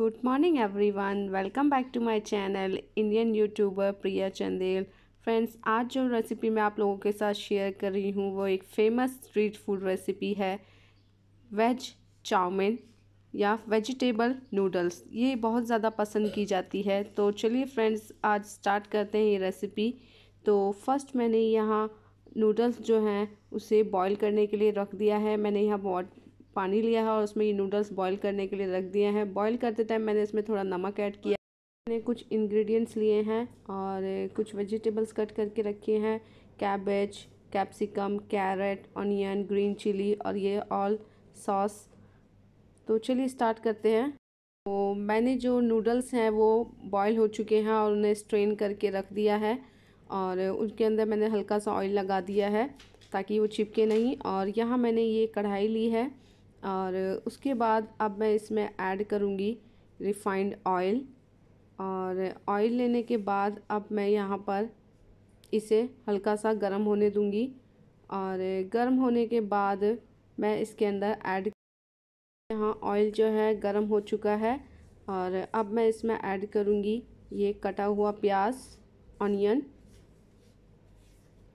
good morning everyone welcome back to my channel Indian YouTuber Priya Chandel friends आज जो recipe मैं आप लोगों के साथ शेयर कर रही हूँ वो एक फेमस स्ट्रीट फूड रेसिपी है वेज चाउमिन या वेजिटेबल नूडल्स ये बहुत ज़्यादा पसंद की जाती है तो चलिए फ्रेंड्स आज स्टार्ट करते हैं ये रेसिपी तो फर्स्ट मैंने यहाँ नूडल्स जो हैं उसे बॉईल करने के लिए रख दिया है मैंने यहाँ पानी लिया है और उसमें ये नूडल्स बॉईल करने के लिए रख दिए हैं बॉईल करते टाइम मैंने इसमें थोड़ा नमक ऐड किया मैंने कुछ इंग्रेडिएंट्स लिए हैं और कुछ वेजिटेबल्स कट करके रखे हैं cabbage capsicum carrot onion green chilli और ये ऑल सॉस तो चलिए स्टार्ट करते हैं तो मैंने जो नूडल्स हैं वो बॉयल हो चुके हैं और उन्हें स्ट्रेन करके रख दिया है और उनके अंदर मैंने हल्का सा ऑयल लगा दिया है ताकि वो चिपके नहीं और यहाँ मैंने ये कढ़ाई ली है और उसके बाद अब मैं इसमें ऐड करूँगी रिफाइंड ऑयल और ऑयल लेने के बाद अब मैं यहाँ पर इसे हल्का सा गर्म होने दूँगी और गर्म होने के बाद मैं इसके अंदर ऐड यहाँ ऑयल जो है गर्म हो चुका है और अब मैं इसमें ऐड करूँगी ये कटा हुआ प्याज ऑनियन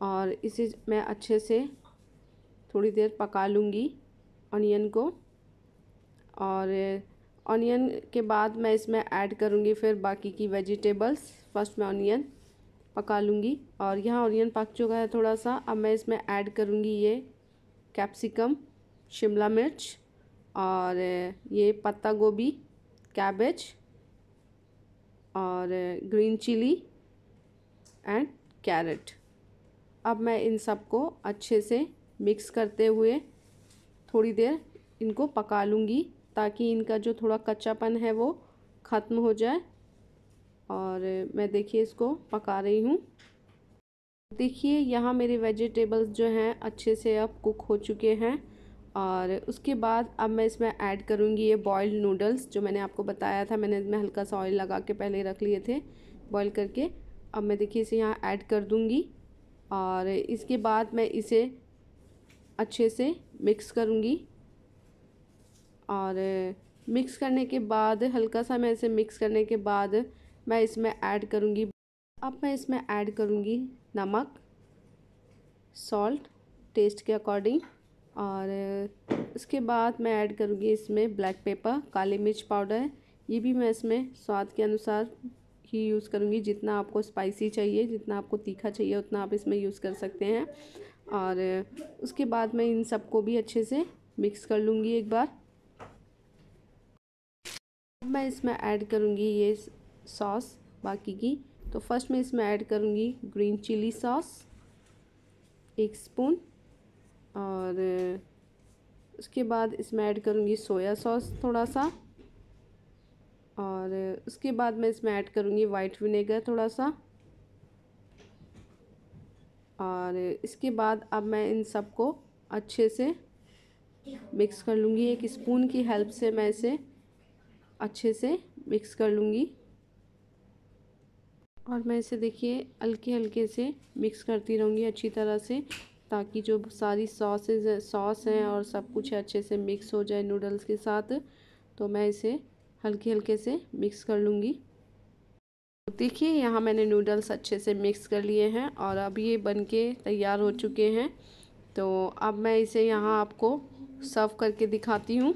और इसे मैं अच्छे से थोड़ी देर पका लूँगी ऑनियन को और ऑनियन के बाद मैं इसमें ऐड करूँगी फिर बाकी की वेजिटेबल्स फर्स्ट मैं ऑनियन पका लूँगी और यहाँ ऑनियन पक चुका है थोड़ा सा अब मैं इसमें ऐड करूँगी ये कैप्सिकम शिमला मिर्च और ये पत्ता गोभी कैबेज और ग्रीन चिली एंड कैरेट अब मैं इन सबको अच्छे से मिक्स करते हुए थोड़ी देर इनको पका लूँगी ताकि इनका जो थोड़ा कच्चापन है वो ख़त्म हो जाए और मैं देखिए इसको पका रही हूँ देखिए यहाँ मेरे वेजिटेबल्स जो हैं अच्छे से अब कुक हो चुके हैं और उसके बाद अब मैं इसमें ऐड करूँगी ये बॉयल्ड नूडल्स जो मैंने आपको बताया था मैंने इसमें हल्का सा ऑयल लगा के पहले रख लिए थे बॉयल करके अब मैं देखिए इसे यहाँ ऐड कर दूँगी और इसके बाद मैं इसे अच्छे से मिक्स करूँगी और मिक्स करने के बाद हल्का सा मैं इसे मिक्स करने के बाद मैं इसमें ऐड करूँगी अब मैं इसमें ऐड करूँगी नमक सॉल्ट टेस्ट के अकॉर्डिंग और इसके बाद मैं ऐड करूँगी इसमें ब्लैक पेपर काली मिर्च पाउडर ये भी मैं इसमें स्वाद के अनुसार ही यूज़ करूँगी जितना आपको स्पाइसी चाहिए जितना आपको तीखा चाहिए उतना आप इसमें यूज़ कर सकते हैं और उसके बाद मैं इन सबको भी अच्छे से मिक्स कर लूँगी एक बार अब मैं इसमें ऐड करूँगी ये सॉस बाकी की तो फर्स्ट मैं इसमें ऐड करूँगी ग्रीन चिली सॉस एक स्पून और उसके बाद इसमें ऐड करूँगी सोया सॉस थोड़ा सा और उसके बाद मैं इसमें ऐड करूँगी वाइट विनेगर थोड़ा सा और इसके बाद अब मैं इन सब को अच्छे से मिक्स कर लूँगी एक स्पून की हेल्प से मैं इसे अच्छे से मिक्स कर लूँगी और मैं इसे देखिए हल्के हल्के से मिक्स करती रहूँगी अच्छी तरह से ताकि जो सारी सॉसेज सॉस हैं और सब कुछ अच्छे से मिक्स हो जाए नूडल्स के साथ तो मैं इसे हल्के हल्के से मिक्स कर लूँगी तो देखिए यहाँ मैंने नूडल्स अच्छे से मिक्स कर लिए हैं और अब ये बन के तैयार हो चुके हैं तो अब मैं इसे यहाँ आपको सर्व करके दिखाती हूँ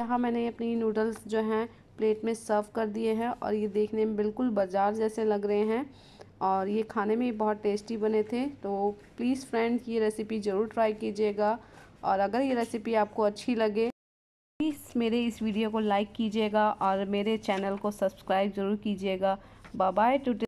यहाँ मैंने अपनी नूडल्स जो हैं प्लेट में सर्व कर दिए हैं और ये देखने में बिल्कुल बाजार जैसे लग रहे हैं और ये खाने में बहुत टेस्टी बने थे तो प्लीज़ फ्रेंड ये रेसिपी ज़रूर ट्राई कीजिएगा और अगर ये रेसिपी आपको अच्छी लगे मेरे इस वीडियो को लाइक कीजिएगा और मेरे चैनल को सब्सक्राइब ज़रूर कीजिएगा बाय बाय टू